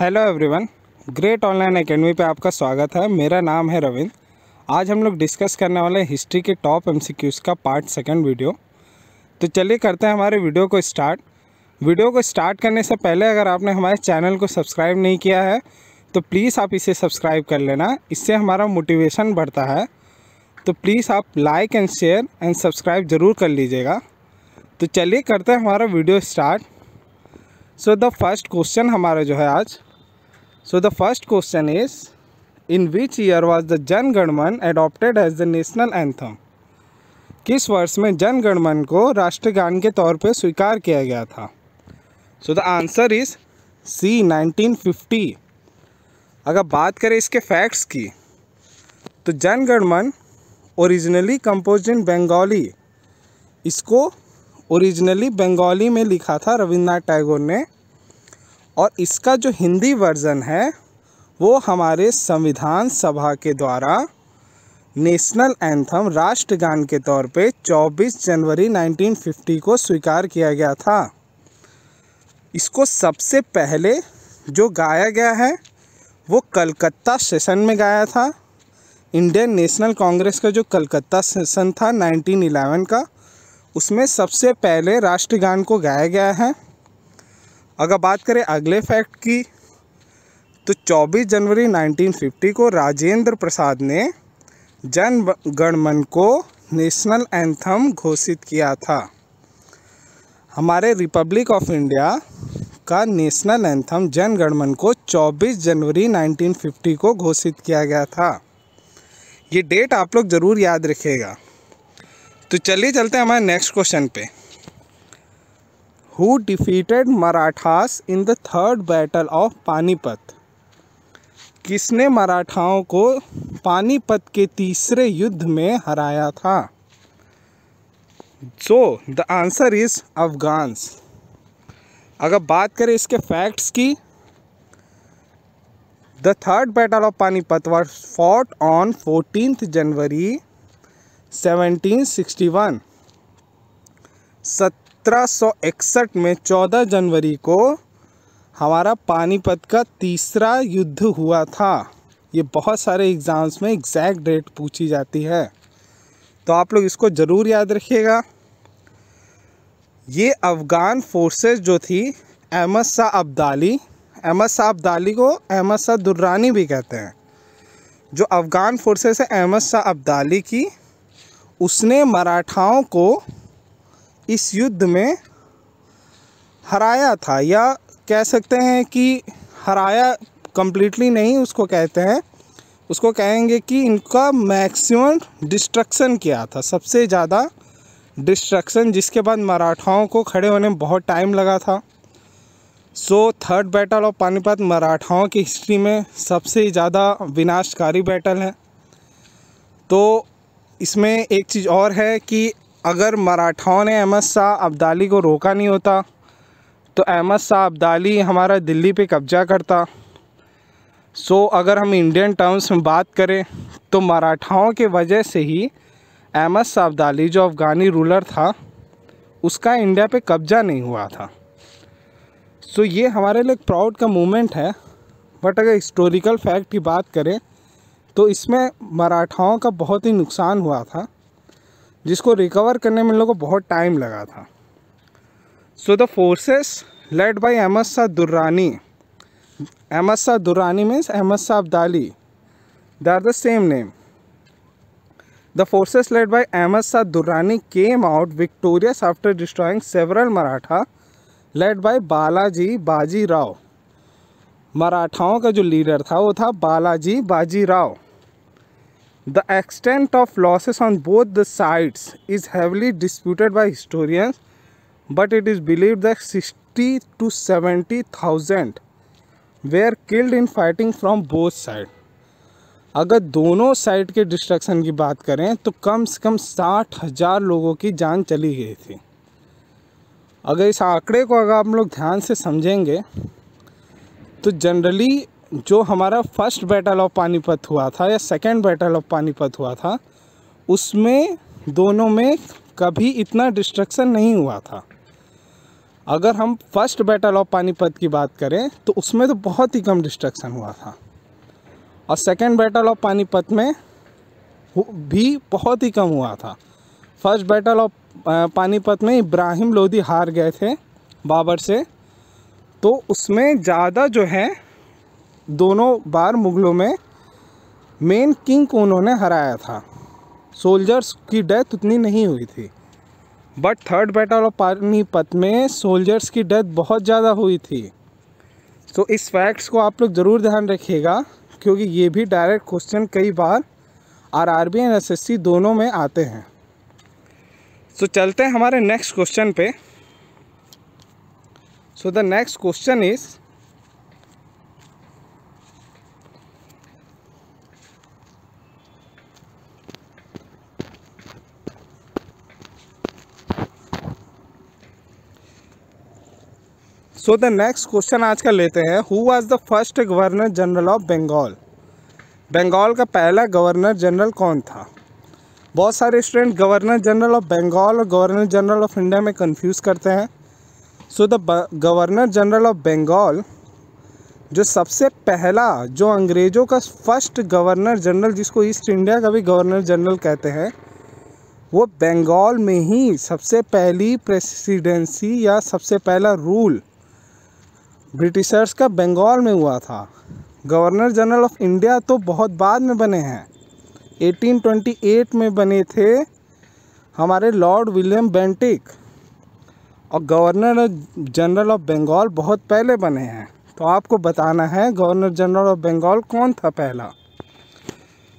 Hello everyone great online academy पे आपका स्वागत है मेरा नाम है रविंद्र आज हम लोग डिस्कस करने वाले हैं हिस्ट्री के टॉप एमसीक्यूज़ का पार्ट सेकंड वीडियो तो चलिए करते हैं हमारे वीडियो को स्टार्ट वीडियो को स्टार्ट करने से पहले अगर आपने हमारे चैनल को सब्सक्राइब नहीं किया है तो प्लीज़ आप इसे सब्सक्राइब कर लेना इससे हमारा मोटिवेशन बढ़ता है तो प्लीज़ आप like and share and subscribe ज़रूर कर लीजिएगा तो चलिए करते हैं हमारा video start so the first question हमारा जो है आज so the first question is in which year was the जन गणमन adopted as the national anthem किस वर्ष में जन गणमन को राष्ट्रगान के तौर पर स्वीकार किया गया था सो द आंसर इज सी 1950 अगर बात करें इसके फैक्ट्स की तो जन गणमन ओरिजिनली कंपोज इन बंगाली इसको ओरिजिनली बंगाली में लिखा था रविन्द्रनाथ टैगोर ने और इसका जो हिंदी वर्ज़न है वो हमारे संविधान सभा के द्वारा नेशनल एंथम राष्ट्रगान के तौर पे 24 जनवरी 1950 को स्वीकार किया गया था इसको सबसे पहले जो गाया गया है वो कलकत्ता सेशन में गाया था इंडियन नेशनल कांग्रेस का जो कलकत्ता सेशन था 1911 का उसमें सबसे पहले राष्ट्रगान को गाया गया है अगर बात करें अगले फैक्ट की तो 24 जनवरी 1950 को राजेंद्र प्रसाद ने जन गणमन को नेशनल एंथम घोषित किया था हमारे रिपब्लिक ऑफ इंडिया का नेशनल एंथम जन गणमन को 24 जनवरी 1950 को घोषित किया गया था ये डेट आप लोग ज़रूर याद रखेगा तो चलिए चलते हैं हमारे नेक्स्ट क्वेश्चन पे who defeated Marathas in the third battle of Panipat किसने मराठाओं को पानीपत के तीसरे युद्ध में हराया था so the answer is Afghans अगर बात करें इसके फैक्ट्स की the third battle of Panipat was fought on fourteen January 1761 सत 1761 में 14 जनवरी को हमारा पानीपत का तीसरा युद्ध हुआ था ये बहुत सारे एग्ज़ाम्स में एग्जैक्ट डेट पूछी जाती है तो आप लोग इसको ज़रूर याद रखिएगा ये अफ़गान फोर्सेस जो थी अहमद शाह अब्दाली अहमद शाह अब्दाली को अहमद शाह दुर्रानी भी कहते हैं जो अफ़गान फोर्सेस है अहमद शाह अब्दाली की उसने मराठाओं को इस युद्ध में हराया था या कह सकते हैं कि हराया कम्प्लीटली नहीं उसको कहते हैं उसको कहेंगे कि इनका मैक्सिमम डिस्ट्रक्शन किया था सबसे ज़्यादा डिस्ट्रक्शन जिसके बाद मराठाओं को खड़े होने में बहुत टाइम लगा था so third battle of Panipat मराठाओं की हिस्ट्री में सबसे ज़्यादा विनाशकारी बैटल है तो इसमें एक चीज़ और है कि अगर मराठाओं ने अहमद शाह अब्दाली को रोका नहीं होता तो अहमद शाह अब्दाली हमारा दिल्ली पे कब्जा करता सो अगर हम इंडियन टर्म्स में बात करें तो मराठाओं के वजह से ही अहमद शाह अब्दाली जो अफ़गानी रूलर था उसका इंडिया पे कब्जा नहीं हुआ था सो ये हमारे लिए प्राउड का मोमेंट है बट अगर हिस्टोरिकल फैक्ट की बात करें तो इसमें मराठाओं का बहुत ही नुकसान हुआ था जिसको रिकवर करने में इन लोगों को बहुत टाइम लगा था so the forces led by Ahmad Shah Durrani Ahmad Shah Durrani means Ahmad Shah Abdali they are the same name. The forces led by Ahmad Shah Durrani came out victorious after destroying several Maratha led by Balaji Baji Rao. मराठाओं का जो leader था वो था बालाजी बाजी Rao The extent of losses on both the sides is heavily disputed by historians, but it is believed that 60 to 70,000 were killed in fighting from both sides. अगर दोनों side के डिस्ट्रक्शन की बात करें तो कम से कम साठ हज़ार लोगों की जान चली गई थी अगर इस आंकड़े को अगर आप लोग ध्यान से समझेंगे तो जनरली जो हमारा फर्स्ट बैटल ऑफ पानीपत हुआ था या सेकेंड बैटल ऑफ पानीपत हुआ था उसमें दोनों में कभी इतना डिस्ट्रक्शन नहीं हुआ था अगर हम फर्स्ट बैटल ऑफ पानीपत की बात करें तो उसमें तो बहुत ही कम डिस्ट्रक्शन हुआ था और सेकेंड बैटल ऑफ पानीपत में भी बहुत ही कम हुआ था फर्स्ट बैटल ऑफ पानीपत में इब्राहिम लोधी हार गए थे बाबर से तो उसमें ज़्यादा जो है दोनों बार मुग़लों में मेन किंग को उन्होंने हराया था सोल्जर्स की डेथ उतनी नहीं हुई थी but third battle of Panipat में सोल्जर्स की डेथ बहुत ज़्यादा हुई थी तो इस फैक्ट्स को आप लोग ज़रूर ध्यान रखिएगा क्योंकि ये भी डायरेक्ट क्वेश्चन कई बार R R B and S S C दोनों में आते हैं तो so, चलते हैं हमारे नेक्स्ट क्वेश्चन पे so the next question is so the next question आज का लेते हैं who was the first governor general of Bengal Bengal का पहला गवर्नर जनरल कौन था बहुत सारे student governor general of Bengal और गवर्नर जनरल ऑफ इंडिया में कंफ्यूज करते हैं so the governor general of Bengal जो सबसे पहला जो अंग्रेज़ों का फर्स्ट गवर्नर जनरल जिसको ईस्ट इंडिया का भी गवर्नर जनरल कहते हैं वो बंगाल में ही सबसे पहली प्रेसिडेंसी या सबसे पहला रूल ब्रिटिशर्स का बंगाल में हुआ था गवर्नर जनरल ऑफ इंडिया तो बहुत बाद में बने हैं 1828 में बने थे हमारे लॉर्ड विलियम बेंटिक और गवर्नर जनरल ऑफ बंगाल बहुत पहले बने हैं तो आपको बताना है गवर्नर जनरल ऑफ बंगाल कौन था पहला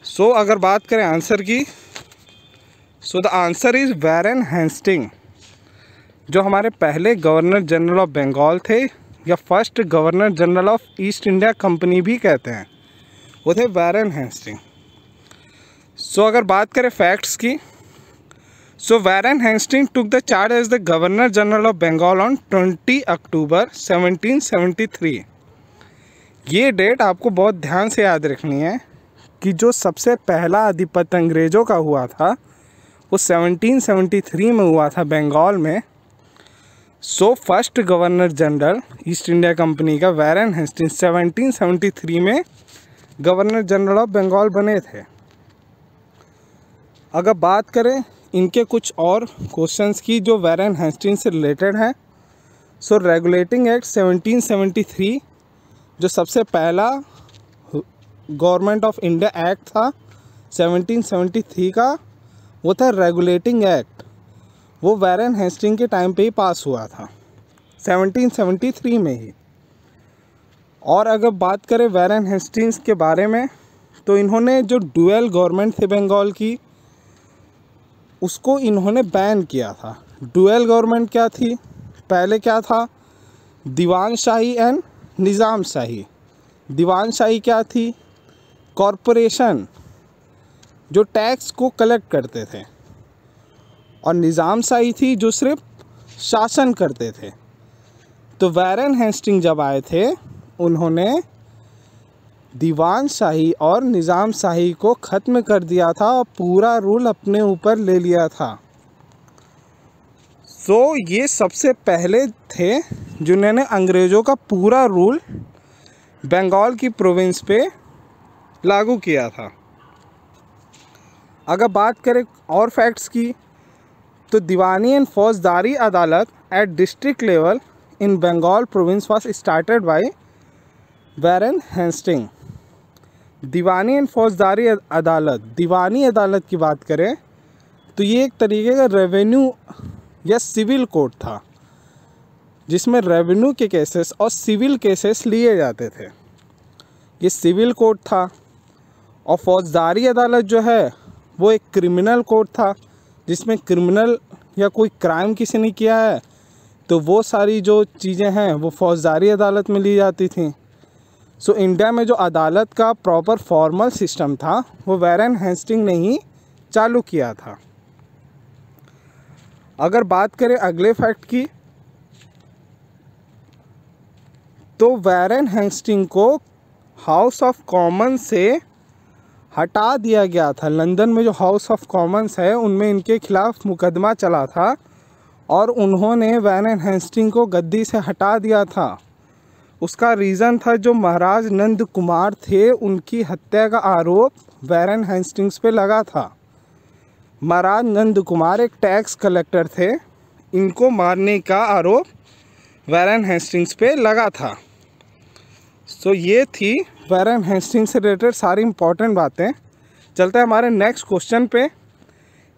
सो so, अगर बात करें आंसर की so the answer is Warren Hastings जो हमारे पहले गवर्नर जनरल ऑफ बंगाल थे या first governor general of east India company भी कहते हैं वो थे वैरन हैंस्टिंग सो अगर बात करें फैक्ट्स की so Warren Hastings took the charge as the governor general of Bengal on twenty October seventeen seventy three ये डेट आपको बहुत ध्यान से याद रखनी है कि जो सबसे पहला अधिपत्य अंग्रेज़ों का हुआ था वो 1773 में हुआ था बंगाल में so first governor general east India company का वैरन हेस्टिंग 1773 में गवर्नर जनरल ऑफ बंगाल बने थे अगर बात करें इनके कुछ और क्वेश्चंस की जो वैरन हेस्टिंग से रिलेटेड हैं सो रेगुलेटिंग एक्ट 1773 जो सबसे पहला गवर्नमेंट ऑफ इंडिया एक्ट था 1773 का वो था रेगुलेटिंग एक्ट वो वैरन हेस्टिंग के टाइम पे ही पास हुआ था 1773 में ही और अगर बात करें वैरन हेस्टिंग्स के बारे में तो इन्होंने जो डुअल गवर्नमेंट थी बंगाल की उसको इन्होंने बैन किया था डुअल गवर्नमेंट क्या थी पहले क्या था दीवान शाही एंड निज़ाम शाही दीवान शाही क्या थी कॉरपोरेशन जो टैक्स को कलेक्ट करते थे और निज़ाम शाही थी जो सिर्फ शासन करते थे तो वैरन हेस्टिंग जब आए थे उन्होंने दीवान शाही और निज़ाम शाही को ख़त्म कर दिया था और पूरा रूल अपने ऊपर ले लिया था तो ये सबसे पहले थे जिन्होंने अंग्रेज़ों का पूरा रूल बंगाल की प्रोविंस पे लागू किया था अगर बात करें और फैक्ट्स की तो दीवानी and Faujdari Adalat at district level in Bengal province was started by Baron Hastings Diwani and Faujdari Adalat दीवानी अदालत की बात करें तो ये एक तरीके का रेवेन्यू या सिविल कोर्ट था जिसमें रेवेन्यू के केसेस और सिविल केसेस लिए जाते थे ये सिविल कोर्ट था और फौजदारी अदालत जो है वो एक क्रिमिनल कोर्ट था जिसमें क्रिमिनल या कोई क्राइम किसी ने किया है तो वो सारी जो चीज़ें हैं वो फौजदारी अदालत में ली जाती थी सो इंडिया में जो अदालत का प्रॉपर फॉर्मल सिस्टम था वो वैरन हेस्टिंग ने ही चालू किया था अगर बात करें अगले फैक्ट की तो वैरन हेस्टिंग को हाउस ऑफ कॉमन से हटा दिया गया था लंदन में जो हाउस ऑफ कॉमन्स है उनमें इनके खिलाफ मुकदमा चला था और उन्होंने वैन एन हेस्टिंग को गद्दी से हटा दिया था उसका रीज़न था जो महाराज नंद कुमार थे उनकी हत्या का आरोप वैरन हेस्टिंग्स पे लगा था महाराज नंद कुमार एक टैक्स कलेक्टर थे इनको मारने का आरोप वैरन हेस्टिंग्स पे लगा था सो ये थी वैरन हेस्टिंग से रिलेटेड सारी इंपॉर्टेंट बातें चलते हैं हमारे नेक्स्ट क्वेश्चन पे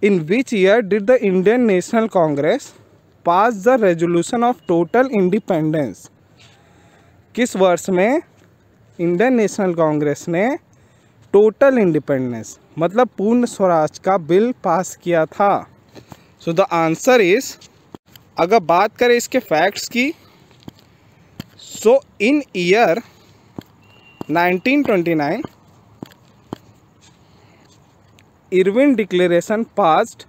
in which year did the Indian national Congress pass the resolution of total independence किस वर्ष में इंडियन नेशनल कांग्रेस ने टोटल इंडिपेंडेंस मतलब पूर्ण स्वराज का बिल पास किया था सो द आंसर इज अगर बात करें इसके फैक्ट्स की so in year 1929 Irwin Declaration passed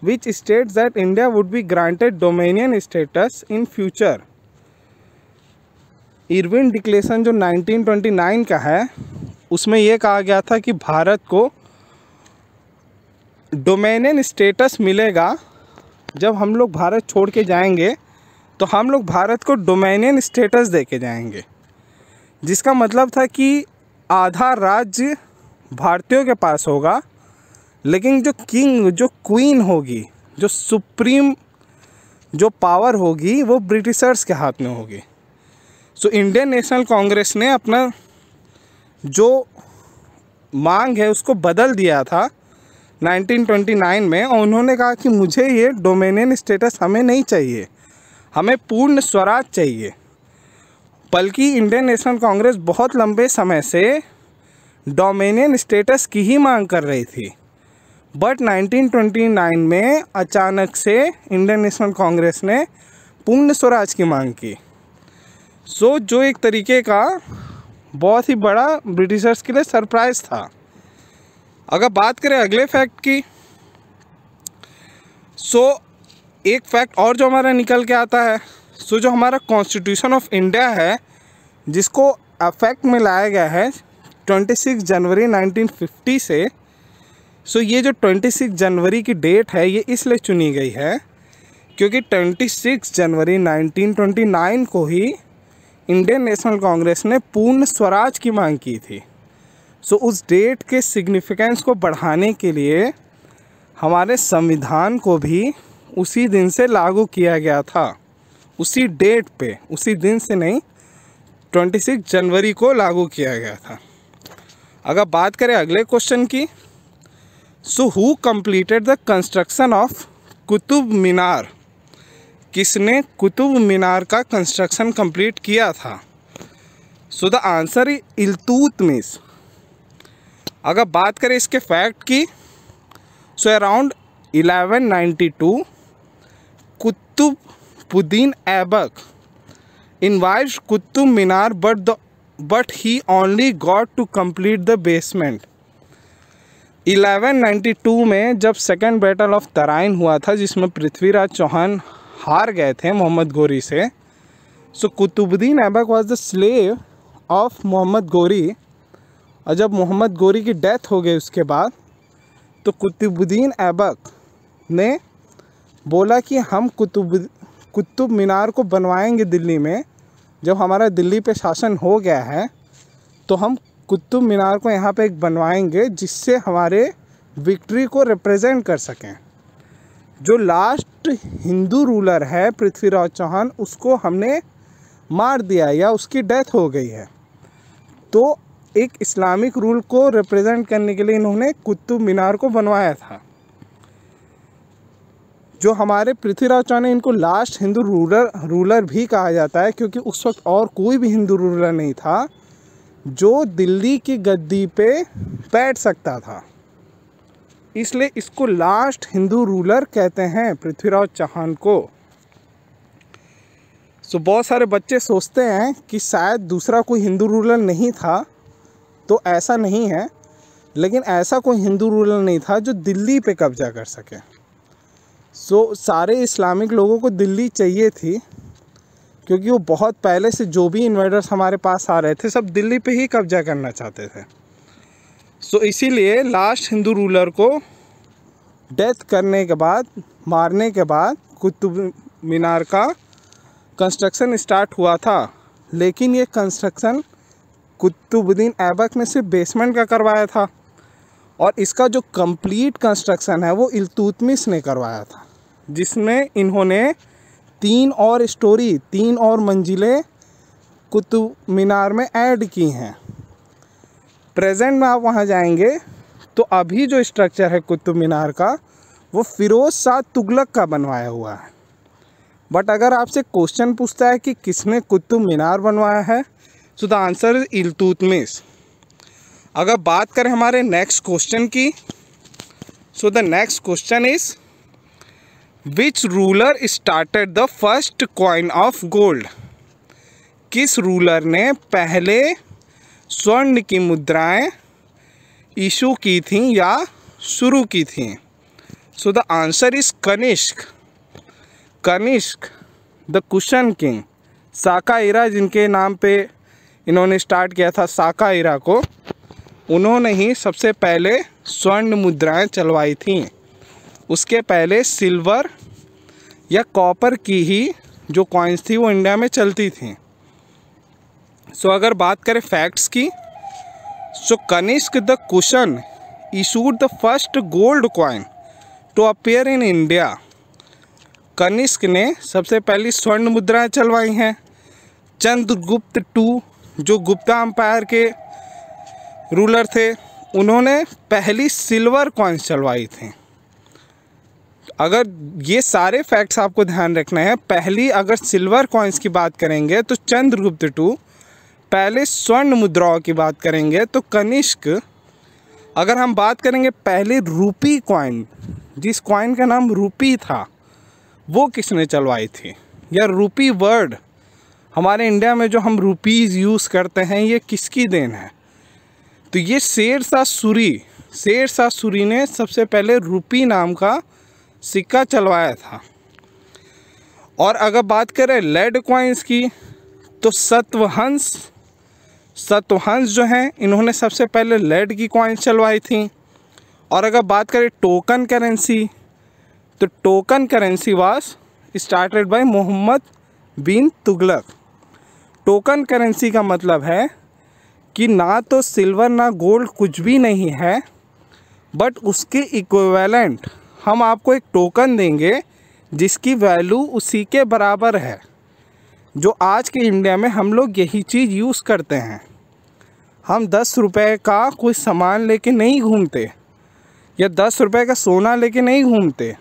which states that India would be granted dominion status in future Irwin declaration जो 1929 का है उसमें यह कहा गया था कि भारत को डोमेनियन स्टेटस मिलेगा जब हम लोग भारत छोड़ के जाएंगे तो हम लोग भारत को डोमेनियन स्टेटस दे के जाएंगे जिसका मतलब था कि आधा राज्य भारतीयों के पास होगा लेकिन जो किंग जो क्वीन होगी जो सुप्रीम जो पावर होगी वो ब्रिटिशर्स के हाथ में होगी सो इंडियन नेशनल कांग्रेस ने अपना जो मांग है उसको बदल दिया था 1929 में और उन्होंने कहा कि मुझे ये डोमेनियन स्टेटस हमें नहीं चाहिए हमें पूर्ण स्वराज चाहिए बल्कि इंडियन नेशनल कांग्रेस बहुत लंबे समय से डोमिनियन स्टेटस की ही मांग कर रही थी बट 1929 में अचानक से इंडियन नेशनल कांग्रेस ने पूर्ण स्वराज की मांग की सो so, जो एक तरीके का बहुत ही बड़ा ब्रिटिशर्स के लिए सरप्राइज था अगर बात करें अगले फैक्ट की सो so, एक फैक्ट और जो हमारा निकल के आता है सो जो हमारा कॉन्स्टिट्यूशन ऑफ इंडिया है जिसको अफेक्ट में लाया गया है 26 जनवरी 1950 से सो ये जो 26 जनवरी की डेट है ये इसलिए चुनी गई है क्योंकि 26 जनवरी 1929 को ही इंडियन नेशनल कांग्रेस ने पूर्ण स्वराज की मांग की थी सो so, उस डेट के सिग्निफिकेंस को बढ़ाने के लिए हमारे संविधान को भी उसी दिन से लागू किया गया था उसी डेट पे उसी दिन से नहीं 26 जनवरी को लागू किया गया था अगर बात करें अगले क्वेश्चन की so who completed the construction of Qutub Minar किसने कुतुब मीनार का कंस्ट्रक्शन कंप्लीट किया था सो द आंसर मिस अगर बात करें इसके फैक्ट की so around 1192 Qutub Buddin Aibak invites Qutub Minar but the but he only got to complete the basement 1192 में जब सेकेंड बैटल ऑफ तराइन हुआ था जिसमें पृथ्वीराज चौहान हार गए थे मोहम्मद गोरी से so Qutbuddin Aibak was the slave of Mohammad Ghori और जब मोहम्मद गोरी की डेथ हो गई उसके बाद तो कुतुबुद्दीन ऐबक ने बोला कि हम कुतुब कुतुब मीनार को बनवाएंगे दिल्ली में जब हमारा दिल्ली पे शासन हो गया है तो हम कुतुब मीनार को यहाँ पे एक बनवाएंगे जिससे हमारे विक्ट्री को रिप्रेजेंट कर सकें जो लास्ट हिंदू रूलर है पृथ्वीराज चौहान उसको हमने मार दिया या उसकी डेथ हो गई है तो एक इस्लामिक रूल को रिप्रेजेंट करने के लिए इन्होंने कुतुब मीनार को बनवाया था जो हमारे पृथ्वीराज चौहान ने इनको लास्ट हिंदू रूलर रूलर भी कहा जाता है क्योंकि उस वक्त और कोई भी हिंदू रूलर नहीं था जो दिल्ली की गद्दी पे बैठ सकता था इसलिए इसको लास्ट हिंदू रूलर कहते हैं पृथ्वीराज चौहान को सो बहुत सारे बच्चे सोचते हैं कि शायद दूसरा कोई हिंदू रूलर नहीं था तो ऐसा नहीं है लेकिन ऐसा कोई हिंदू रूलर नहीं था जो दिल्ली पे कब्जा कर सके सो so, सारे इस्लामिक लोगों को दिल्ली चाहिए थी क्योंकि वो बहुत पहले से जो भी इन्वेडर्स हमारे पास आ रहे थे सब दिल्ली पे ही कब्जा करना चाहते थे सो so, इसीलिए लास्ट हिंदू रूलर को डेथ करने के बाद मारने के बाद कुतुब मीनार का कंस्ट्रक्शन स्टार्ट हुआ था लेकिन ये कंस्ट्रक्शन कुतुबुद्दीन ऐबक ने सिर्फ बेसमेंट का करवाया था और इसका जो कंप्लीट कंस्ट्रक्शन है वो इलतुतमिस ने करवाया था जिसमें इन्होंने तीन और स्टोरी तीन और मंजिलें कुतुब मीनार में ऐड की हैं प्रेजेंट में आप वहाँ जाएंगे तो अभी जो स्ट्रक्चर है कुतुब मीनार का वो फ़िरोज़ शाह तुगलक का बनवाया हुआ है बट अगर आपसे क्वेश्चन पूछता है कि किसने कुतुब मीनार बनवाया है so the answer is Iltutmish अगर बात करें हमारे नेक्स्ट क्वेश्चन की so the next question is which ruler started the first coin of gold किस रूलर ने पहले स्वर्ण की मुद्राएं इशू की थी या शुरू की थी so the answer is Kanishka Kanishka the Kushan king Saka era जिनके नाम पे इन्होंने स्टार्ट किया था साका इरा को उन्होंने ही सबसे पहले स्वर्ण मुद्राएं चलवाई थी उसके पहले सिल्वर या कॉपर की ही जो कॉइन्स थी वो इंडिया में चलती थी सो अगर बात करें फैक्ट्स की so Kanishka the Kushan issued the first gold coin to appear in India Kanishka ने सबसे पहली स्वर्ण मुद्राएं चलवाई हैं चंद्रगुप्त टू जो गुप्ता अंपायर के रूलर थे उन्होंने पहली सिल्वर कॉइन्स चलवाई थी अगर ये सारे फैक्ट्स आपको ध्यान रखना है पहली अगर सिल्वर कॉइन्स की बात करेंगे तो चंद्रगुप्त टू पहले स्वर्ण मुद्राओं की बात करेंगे तो कनिष्क अगर हम बात करेंगे पहले रूपी कॉइन जिस कॉइन का नाम रूपी था वो किसने चलवाई थी या रूपी वर्ड हमारे इंडिया में जो हम रूपीज़ यूज़ करते हैं ये किसकी देन है तो ये शेर शाह सूरी शेर शाह सूरी ने सबसे पहले रूपी नाम का सिक्का चलवाया था और अगर बात करें लेड क्वाइंस की तो सत्वहंस सत्वहंस जो हैं इन्होंने सबसे पहले लेड की क्वाइंस चलवाई थी और अगर बात करें टोकन करेंसी तो token currency was started by Mohammad bin Tughlaq token currency का मतलब है कि ना तो सिल्वर ना गोल्ड कुछ भी नहीं है बट उसके इक्वेलेंट हम आपको एक टोकन देंगे जिसकी वैल्यू उसी के बराबर है जो आज के इंडिया में हम लोग यही चीज़ यूज़ करते हैं हम दस रुपए का कोई सामान लेके नहीं घूमते या दस रुपए का सोना लेके नहीं घूमते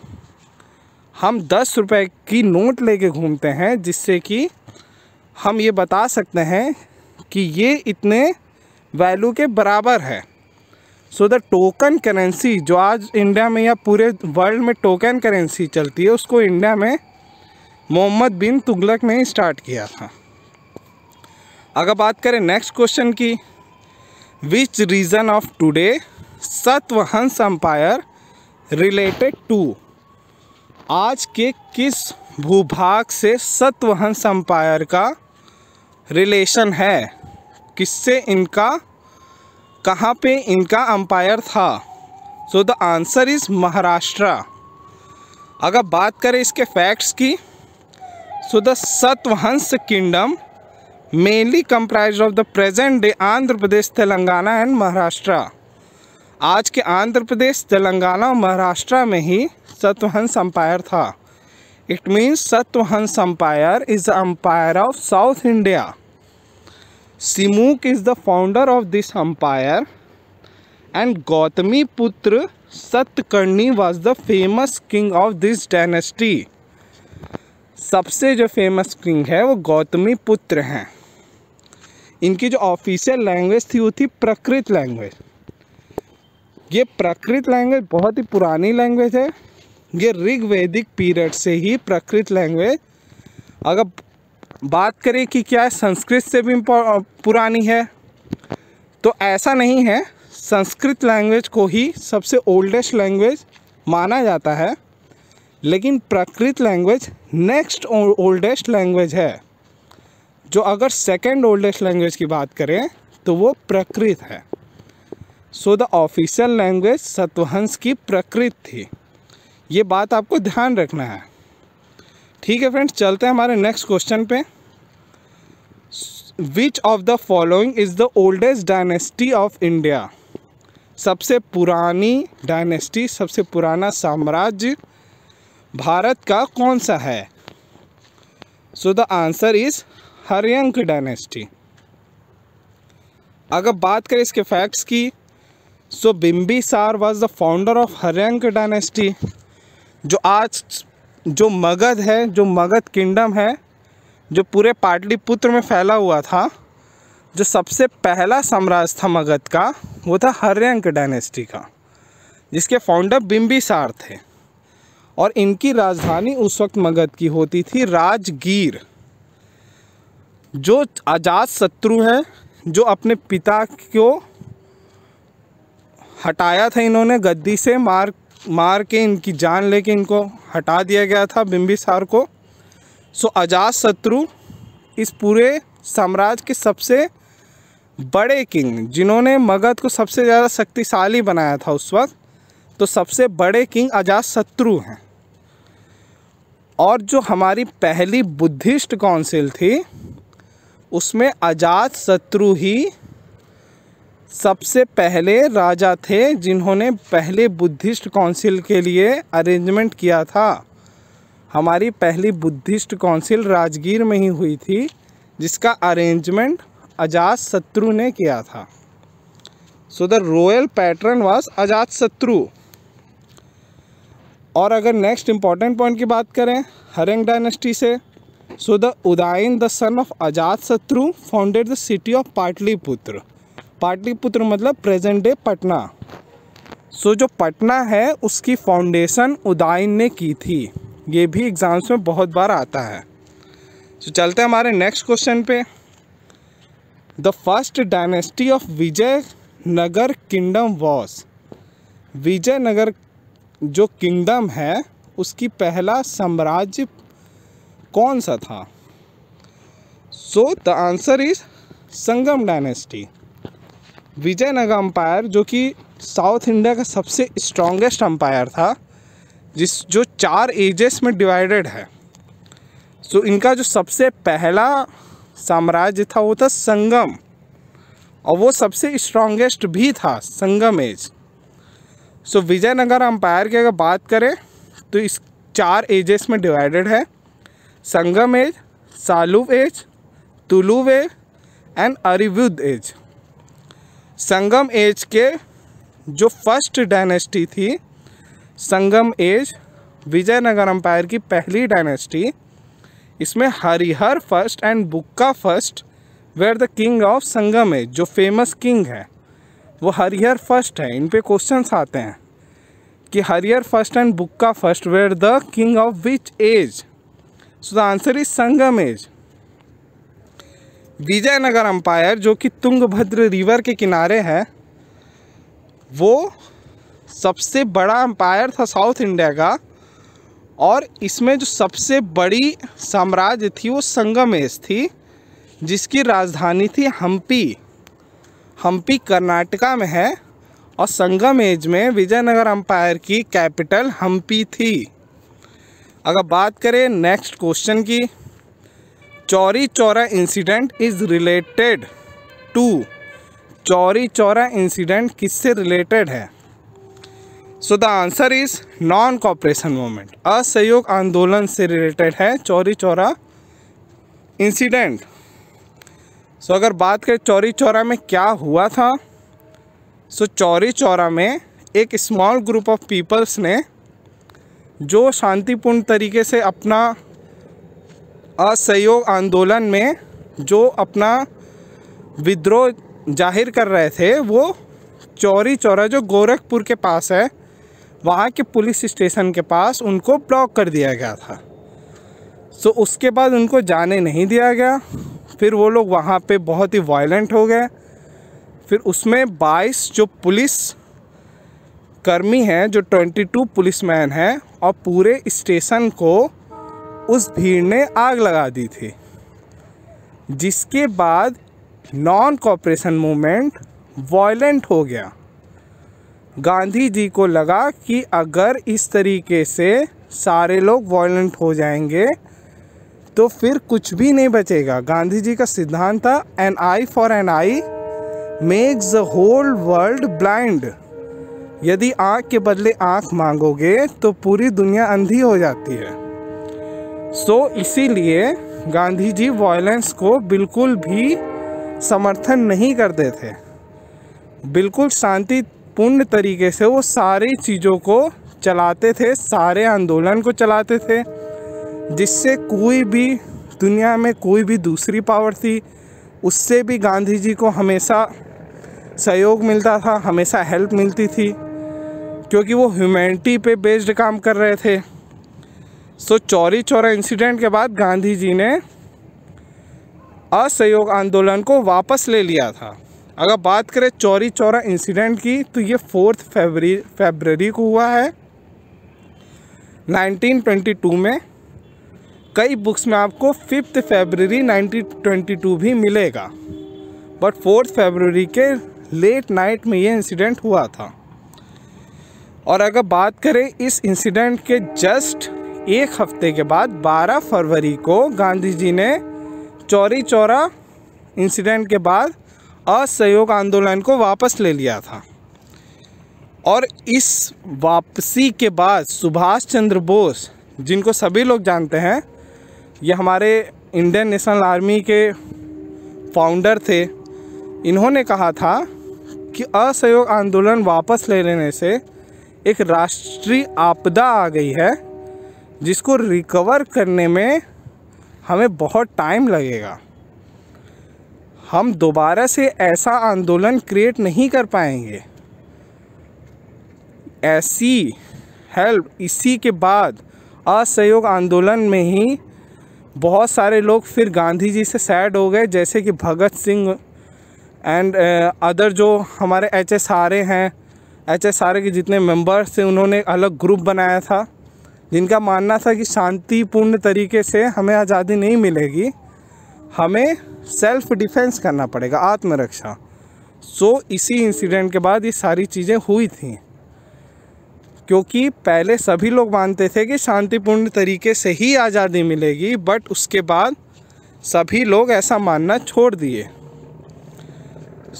हम दस रुपए की नोट लेके घूमते हैं जिससे कि हम ये बता सकते हैं कि ये इतने वैल्यू के बराबर है सो द टोकन करेंसी जो आज इंडिया में या पूरे वर्ल्ड में टोकन करेंसी चलती है उसको इंडिया में मोहम्मद बिन तुगलक ने स्टार्ट किया था अगर बात करें नेक्स्ट क्वेश्चन की which region of today Satavahanas empire related to आज के किस भूभाग से सतवहंस अम्पायर का रिलेशन है किससे इनका कहाँ पे इनका अंपायर था so the answer is Maharashtra अगर बात करें इसके फैक्ट्स की so the Satavahanas kingdom mainly comprise of the present day Andhra Pradesh Telangana and Maharashtra आज के आंध्र प्रदेश तेलंगाना और महाराष्ट्र में ही सतवहंस अंपायर था it means Satavahanas empire is the empire of south India Simuk is the founder of this empire and Gautamiputra Satakarni was the famous king of this dynasty सबसे जो famous king है वो गौतमी पुत्र हैं इनकी जो ऑफिशियल लैंग्वेज थी वो थी प्रकृत लैंग्वेज ये प्रकृत लैंग्वेज बहुत ही पुरानी लैंग्वेज है ये ऋग्वैदिक पीरियड से ही प्रकृत लैंग्वेज अगर बात करें कि क्या संस्कृत से भी पुरानी है तो ऐसा नहीं है संस्कृत लैंग्वेज को ही सबसे ओल्डेस्ट लैंग्वेज माना जाता है लेकिन Prakrit language next oldest language है जो अगर सेकेंड ओल्डेस्ट लैंग्वेज की बात करें तो वो प्रकृत है so the official language Satavahanas की प्रकृत थी ये बात आपको ध्यान रखना है ठीक है फ्रेंड्स चलते हैं हमारे नेक्स्ट क्वेश्चन पे which of the following is the oldest dynasty of India सबसे पुरानी डायनेस्टी सबसे पुराना साम्राज्य भारत का कौन सा है so the answer is Haryanka dynasty अगर बात करें इसके फैक्ट्स की so Bimbisara was the founder of Haryanka dynasty जो आज जो मगध है जो मगध किंगडम है जो पूरे पाटलिपुत्र में फैला हुआ था जो सबसे पहला साम्राज्य था मगध का वो था हर्यंक डायनेस्टी का जिसके फाउंडर बिम्बिसार थे और इनकी राजधानी उस वक्त मगध की होती थी राजगीर जो आजाद शत्रु है जो अपने पिता को हटाया था इन्होंने गद्दी से मार मार के इनकी जान लेके इनको हटा दिया गया था बिम्बिसार को सो अजात शत्रु इस पूरे साम्राज्य के सबसे बड़े किंग जिन्होंने मगध को सबसे ज़्यादा शक्तिशाली बनाया था उस वक्त तो सबसे बड़े किंग अजात शत्रु हैं और जो हमारी पहली बुद्धिस्ट काउंसिल थी उसमें अजात शत्रु ही सबसे पहले राजा थे जिन्होंने पहले बुद्धिस्ट काउंसिल के लिए अरेंजमेंट किया था हमारी पहली बुद्धिस्ट काउंसिल राजगीर में ही हुई थी जिसका अरेंजमेंट अजात शत्रु ने किया था so the royal patron was Ajatashatru और अगर नेक्स्ट इम्पॉर्टेंट पॉइंट की बात करें हरेंग डायनेस्टी से so the Udayin the son of Ajatashatru founded the city of Pataliputra Pataliputra मतलब प्रेजेंट डे पटना सो जो पटना है उसकी फाउंडेशन उदायन ने की थी ये भी एग्ज़ाम्स में बहुत बार आता है तो चलते हैं हमारे नेक्स्ट क्वेश्चन पे the first dynasty of Vijayanagar kingdom was Vijayanagar जो किंगडम है उसकी पहला साम्राज्य कौन सा था so the answer is Sangama dynasty Vijayanagar empire जो कि साउथ इंडिया का सबसे स्ट्रॉन्गेस्ट अम्पायर था जिस जो चार एजेस में डिवाइडेड है सो इनका जो सबसे पहला साम्राज्य था वो था संगम और वो सबसे स्ट्रॉन्गेस्ट भी था Sangama age so Vijayanagar empire की अगर बात करें तो इस चार एजेस में डिवाइडेड है Sangama age Saluva age Tuluva age and Aravidu age Sangama age के जो फर्स्ट डायनेस्टी थी संगम एज विजयनगर अम्पायर की पहली डायनेस्टी इसमें Harihara first and Bukka first were the king of Sangama age जो फेमस किंग है वो हरिहर फर्स्ट है इन पे क्वेश्चंस आते हैं कि Harihara first and Bukka first were the king of which age so the answer is Sangama age Vijayanagar empire जो कि तुंगभद्र रिवर के किनारे है वो सबसे बड़ा अम्पायर था साउथ इंडिया का और इसमें जो सबसे बड़ी साम्राज्य थी वो संगमेश थी जिसकी राजधानी थी हम्पी हम्पी कर्नाटका में है और संगम एज में विजयनगर अम्पायर की कैपिटल हम्पी थी अगर बात करें नेक्स्ट क्वेश्चन की Chauri Chaura incident is related to Chauri Chaura incident किससे रिलेटेड है so the answer is non cooperation movement असहयोग आंदोलन से रिलेटेड है Chauri Chaura incident so so, अगर बात करें चौरी चौरा में क्या हुआ था सो so, चौरी चौरा में एक स्मॉल ग्रुप ऑफ पीपल्स ने जो शांतिपूर्ण तरीके से अपना असहयोग आंदोलन में जो अपना विद्रोह जाहिर कर रहे थे वो चौरी चौरा जो गोरखपुर के पास है वहाँ के पुलिस स्टेशन के पास उनको ब्लॉक कर दिया गया था सो तो उसके बाद उनको जाने नहीं दिया गया फिर वो लोग वहाँ पे बहुत ही वायलेंट हो गए फिर उसमें 22 जो पुलिस कर्मी हैं जो 22 पुलिसमैन हैं और पूरे स्टेशन को उस भीड़ ने आग लगा दी थी जिसके बाद नॉन कॉपरेशन मूवमेंट वॉयलेंट हो गया गांधी जी को लगा कि अगर इस तरीके से सारे लोग वॉयलेंट हो जाएंगे तो फिर कुछ भी नहीं बचेगा गांधी जी का सिद्धांत था an eye for an eye makes the whole world blind यदि आँख के बदले आँख मांगोगे तो पूरी दुनिया अंधी हो जाती है सो so, इसीलिए गांधी जी वायलेंस को बिल्कुल भी समर्थन नहीं करते थे बिल्कुल शांतिपूर्ण तरीके से वो सारी चीज़ों को चलाते थे सारे आंदोलन को चलाते थे जिससे कोई भी दुनिया में कोई भी दूसरी पावर थी उससे भी गांधी जी को हमेशा सहयोग मिलता था हमेशा हेल्प मिलती थी क्योंकि वो ह्यूमैनिटी पे बेस्ड काम कर रहे थे सो चौरी चौरा इंसिडेंट के बाद गांधी जी ने असहयोग आंदोलन को वापस ले लिया था अगर बात करें चौरी चौरा इंसिडेंट की तो ये फोर्थ फेबरी फेबररी को हुआ है 1922 में कई बुक्स में आपको फिफ्थ फेबररी 1922 भी मिलेगा बट फोर्थ फेबररी के लेट नाइट में ये इंसिडेंट हुआ था और अगर बात करें इस इंसिडेंट के जस्ट एक हफ्ते के बाद 12 फरवरी को गांधी जी ने चौरी चौरा इंसिडेंट के बाद असहयोग आंदोलन को वापस ले लिया था और इस वापसी के बाद सुभाष चंद्र बोस जिनको सभी लोग जानते हैं ये हमारे इंडियन नेशनल आर्मी के फाउंडर थे इन्होंने कहा था कि असहयोग आंदोलन वापस ले लेने से एक राष्ट्रीय आपदा आ गई है जिसको रिकवर करने में हमें बहुत टाइम लगेगा हम दोबारा से ऐसा आंदोलन क्रिएट नहीं कर पाएंगे ऐसी हेल्प इसी के बाद असहयोग आंदोलन में ही बहुत सारे लोग फिर गांधी जी से सैड हो गए जैसे कि Bhagat Singh and other uh, जो हमारे एच एस आर ए हैं एच एस आर के जितने मेंबर्स थे उन्होंने अलग ग्रुप बनाया था जिनका मानना था कि शांतिपूर्ण तरीके से हमें आज़ादी नहीं मिलेगी हमें सेल्फ डिफेंस करना पड़ेगा आत्मरक्षा सो इसी इंसिडेंट के बाद ये सारी चीज़ें हुई थी क्योंकि पहले सभी लोग मानते थे कि शांतिपूर्ण तरीके से ही आज़ादी मिलेगी बट उसके बाद सभी लोग ऐसा मानना छोड़ दिए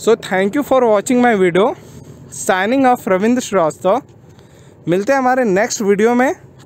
so thank you for watching my video signing off Ravindra Srivastava मिलते हैं हमारे नेक्स्ट वीडियो में